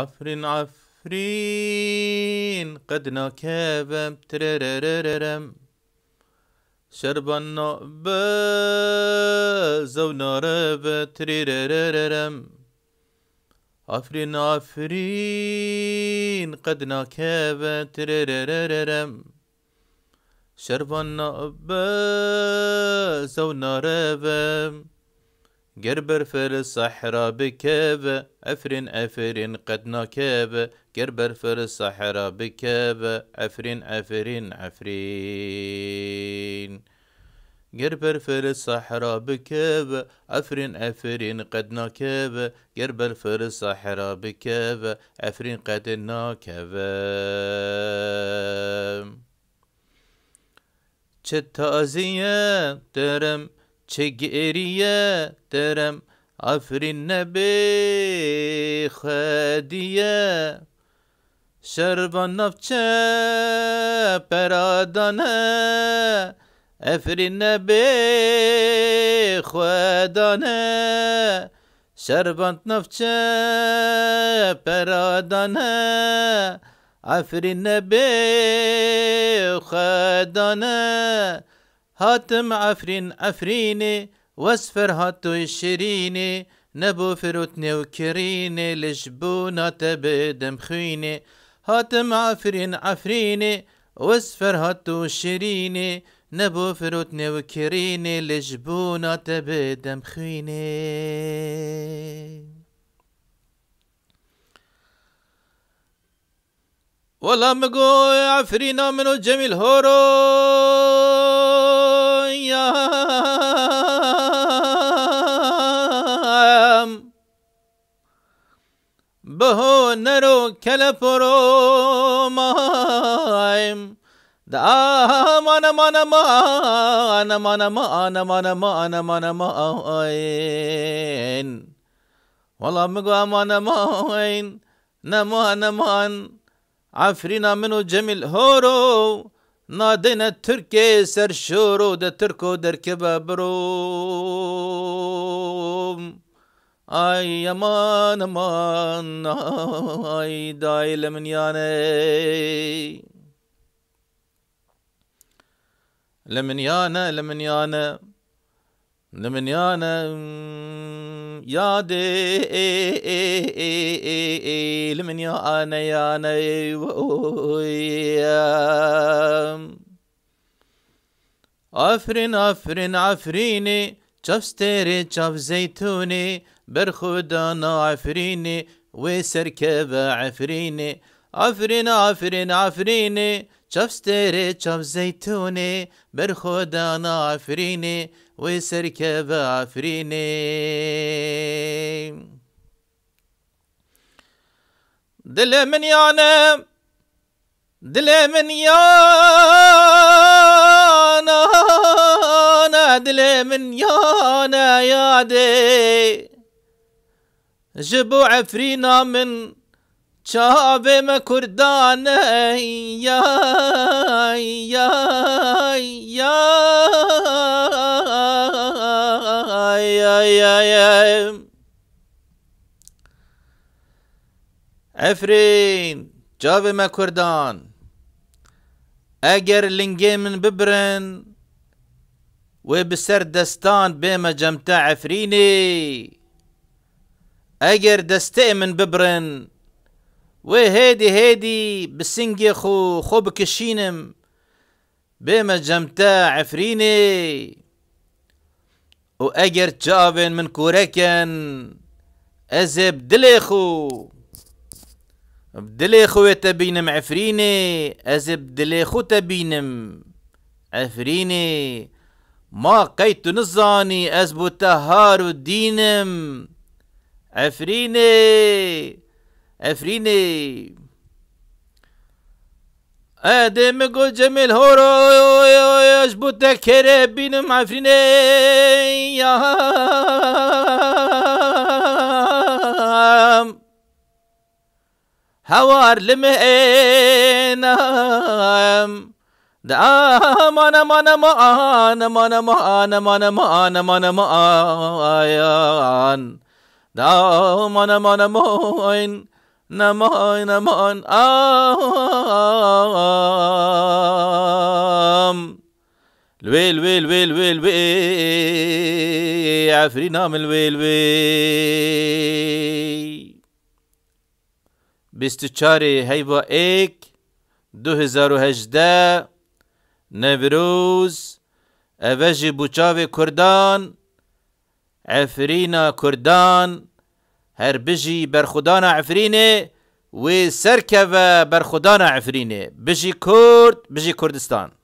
عفرين عفرين قدنا كابم ترررررم شربا نقبا زونا رابا ترررررم عفرين عفرين قدنا كابة ترررررم شربا نقبا زونا رابا قربر فر الصحراء بكابة أفرن أفرن قد نكاب قربر فر الصحراء بكابة أفرن أفرن أفرين قربر فر الصحراء بكابة أفرن أفرن قد نكاب قربر فر الصحراء بكابة أفرن قد نكاب چه تازیه درم چه گریه درم افرین نبی خدیه شروان نفچه پرادانه افرین نبی خدانه شروان نفچه پرادانه افرین نبی خدانه هاتم عفرين عفريني واسفر هاتو الشريني نبو فروتني وكريني لجبونا تبدم خويني هاتم عفرين عفريني واسفر هاتو الشريني نبو فروتني وكريني لجبونا تبدم خويني والله مقوي عفرينا منو جميل هورو سلام بهو نرو کل پرو مایم دا من من من من من من من من من والله مقوا من من نمان نمان عفرنا منه جميل هورو Nadine Türkiye ser şuru de Türko der ki bebrum. Ay aman aman ay dailemin yani. Lemin yana lemin yana lemin yana. يا دي لمن يا انا يا انا افرين افرين عفريني چفستيري چف زيتوني برخودانا عفريني وسركب عفريني افرين افرين عفريني چەپستێرێ چەپزەیتونێ بەرخۆدانا و وێ سەرکە بە ئافرینێ دلێ منیانە دلێ منیانە دلێ منیانە یادێ ji bo efrîna min چاوه ما کردان یا یا یا یا یا یا افرین چاوه ما کردان اگر لنگه من ببرن و بسر دستان بیم جمتع افرینی اگر دسته من ببرن وهادي هادي بالسنجي خو خوبك الشينم بما جمتا عفريني وأجر جافن من كوركن أزب دليخو بدليخو تبينم عفريني أزب دليخو تبينم عفريني ما قيت نزاني أزبو تهار الدينم عفريني عفريني ادم قول جميل هورو يجبوت كره بينم عفريني يا هوار لمهنام مانا مانا مانا مانا مانا مانا مانا مانا مانا دا مانا مانا مانا نمای نمان آم الویل ویل ویل ویل ویل عفری نام الویل بیست و هیبا هیوا ایک دو هزار و هجده نوروز اوژ بوچاو کردان عفرینا کردان هر بر خدا نعفرینه و سرکه بر خدا نعفرینه بجی کورد بجی کردستان